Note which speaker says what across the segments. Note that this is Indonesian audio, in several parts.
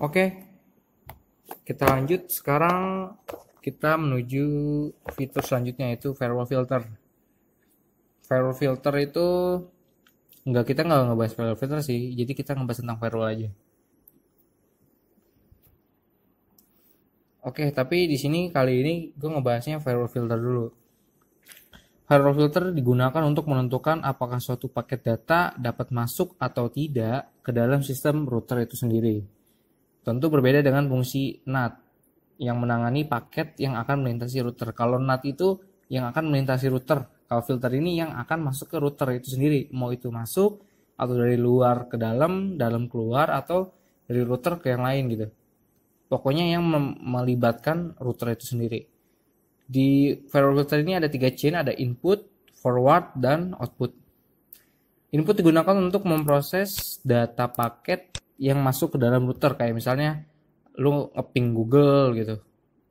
Speaker 1: Oke, kita lanjut. Sekarang kita menuju fitur selanjutnya yaitu firewall filter. Firewall filter itu nggak kita nggak ngebahas firewall filter sih, jadi kita ngebahas tentang firewall aja. Oke, tapi di sini kali ini gue ngebahasnya firewall filter dulu. Firewall filter digunakan untuk menentukan apakah suatu paket data dapat masuk atau tidak ke dalam sistem router itu sendiri. Tentu berbeda dengan fungsi NAT yang menangani paket yang akan melintasi router. Kalau NAT itu yang akan melintasi router, kalau filter ini yang akan masuk ke router itu sendiri, mau itu masuk atau dari luar ke dalam, dalam keluar atau dari router ke yang lain gitu. Pokoknya yang melibatkan router itu sendiri. Di firewall filter ini ada tiga chain, ada input, forward, dan output. Input digunakan untuk memproses data paket yang masuk ke dalam router kayak misalnya lu ngeping Google gitu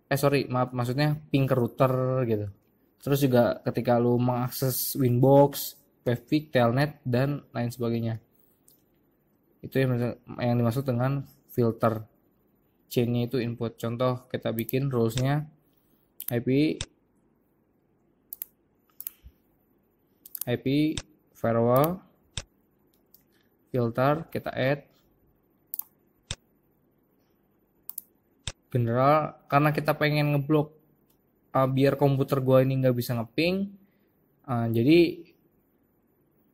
Speaker 1: eh sorry maaf maksudnya ping ke router gitu terus juga ketika lu mengakses Winbox, pevic, Telnet dan lain sebagainya itu yang, yang dimaksud dengan filter chainnya itu input contoh kita bikin rulesnya IP IP firewall filter kita add general karena kita pengen ngeblok uh, biar komputer gua ini nggak bisa ngeping uh, jadi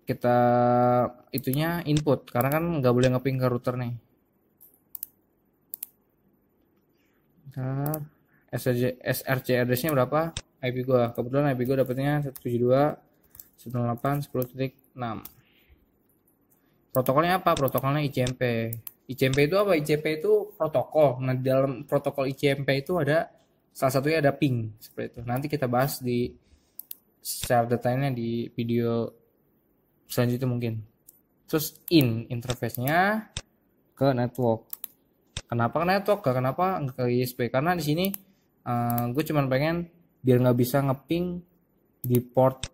Speaker 1: kita itunya input karena kan nggak boleh ngeping ke router nih Bentar. SRC, SRC addressnya berapa IP gua kebetulan IP gua dapetnya 172 108 10.6 protokolnya apa protokolnya ICMP ICMP itu apa? ICMP itu protokol. Nah, dalam protokol ICMP itu ada salah satunya ada ping seperti itu. Nanti kita bahas di secara detailnya di video selanjutnya mungkin. Terus in interface-nya ke network. Kenapa ke network? Gak kenapa ke ISP? Karena di sini uh, eh, gue cuma pengen biar nggak bisa ngeping di port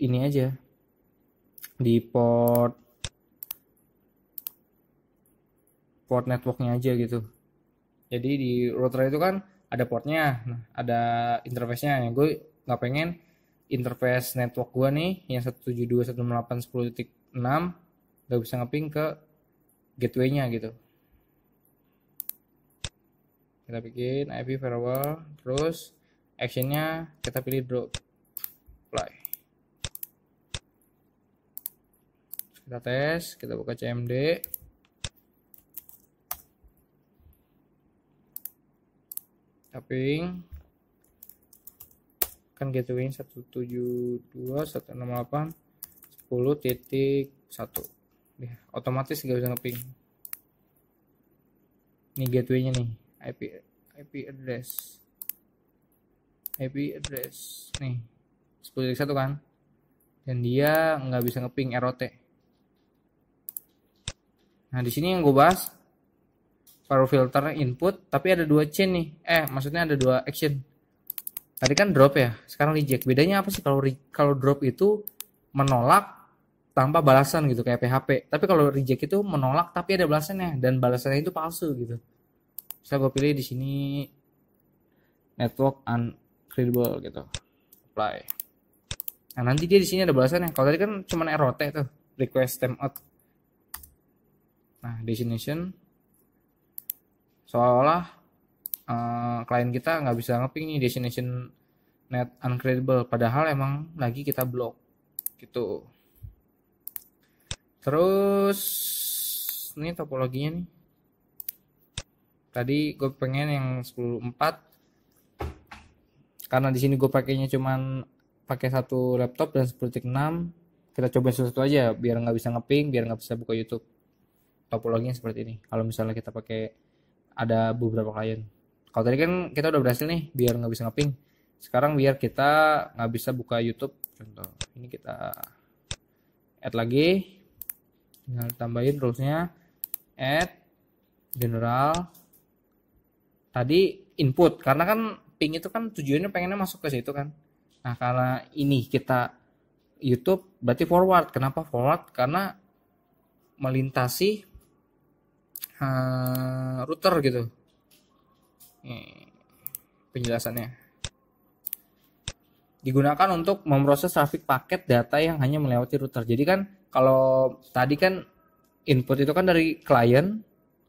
Speaker 1: ini aja di port port networknya aja gitu jadi di router itu kan ada portnya nah, ada interface-nya yang gue nggak pengen interface network gue nih yang 172.168.10.6 nggak bisa ngeping ke gateway-nya gitu kita bikin IP firewall terus actionnya kita pilih drop apply kita tes kita buka CMD ping kan gateway delapan 10 titik satu ya, otomatis gak usah ngeping ini gateway nya nih IP IP address IP address nih 10 titik satu kan dan dia nggak bisa ngeping ROT nah di sini yang gue bahas paruh filter input tapi ada dua chain nih eh maksudnya ada dua action tadi kan drop ya sekarang reject bedanya apa sih kalau kalau drop itu menolak tanpa balasan gitu kayak PHP tapi kalau reject itu menolak tapi ada balasannya dan balasannya itu palsu gitu saya gue pilih di sini network uncredible gitu apply nah nanti dia di sini ada balasannya kalau tadi kan cuma ROT tuh request timeout nah destination seolah uh, eh, klien kita nggak bisa ngeping nih destination net uncredible padahal emang lagi kita blok gitu terus ini topologinya nih tadi gue pengen yang 104 karena di sini gue pakainya cuman pakai satu laptop dan 10.6 kita coba sesuatu aja biar nggak bisa ngeping biar nggak bisa buka YouTube topologinya seperti ini kalau misalnya kita pakai ada beberapa klien kalau tadi kan kita udah berhasil nih biar nggak bisa ngeping sekarang biar kita nggak bisa buka YouTube contoh ini kita add lagi tinggal tambahin rulesnya. add general tadi input karena kan ping itu kan tujuannya pengennya masuk ke situ kan nah karena ini kita YouTube berarti forward kenapa forward karena melintasi uh, router gitu hmm, penjelasannya digunakan untuk memproses traffic paket data yang hanya melewati router jadi kan kalau tadi kan input itu kan dari klien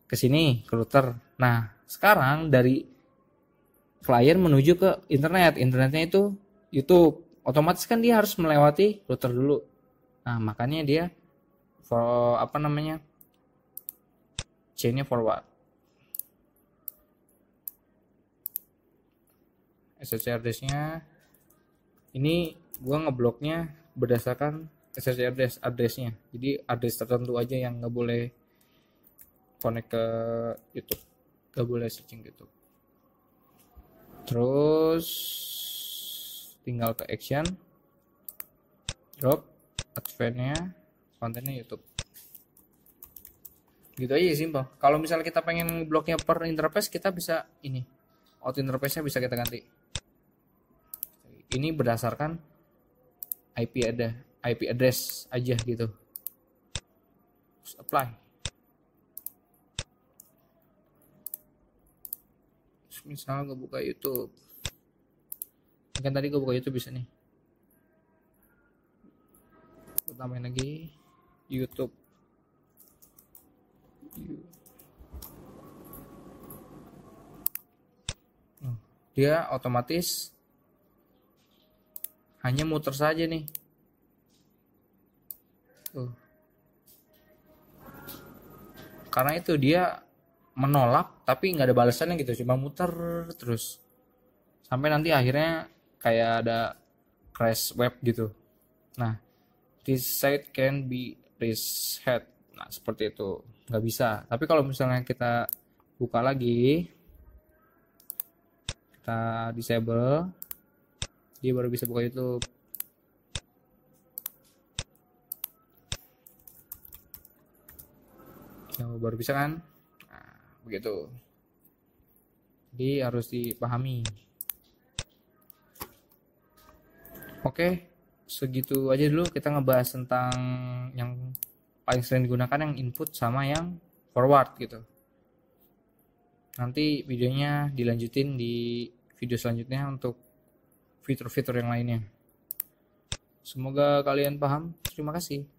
Speaker 1: ke sini ke router nah sekarang dari klien menuju ke internet internetnya itu YouTube otomatis kan dia harus melewati router dulu nah makanya dia for, apa namanya j forward. SSC address-nya ini gua ngebloknya berdasarkan SSC address address-nya. Jadi address tertentu aja yang nggak boleh connect ke YouTube. Nggak boleh searching gitu. Terus tinggal ke action drop advance-nya kontennya YouTube gitu aja simpel kalau misalnya kita pengen bloknya per interface kita bisa ini out interface-nya bisa kita ganti ini berdasarkan IP ada IP address aja gitu terus apply terus misalnya gue buka YouTube kan tadi gue buka YouTube bisa nih gue tambahin lagi YouTube dia otomatis hanya muter saja nih. Tuh. Karena itu dia menolak tapi nggak ada balasannya gitu cuma muter terus sampai nanti akhirnya kayak ada crash web gitu nah this site can be reset Nah, seperti itu. Nggak bisa. Tapi kalau misalnya kita buka lagi, kita disable, dia baru bisa buka YouTube. Yang baru bisa kan? Nah, begitu. Jadi harus dipahami. Oke, segitu aja dulu kita ngebahas tentang yang paling sering digunakan yang input sama yang forward gitu nanti videonya dilanjutin di video selanjutnya untuk fitur-fitur yang lainnya semoga kalian paham terima kasih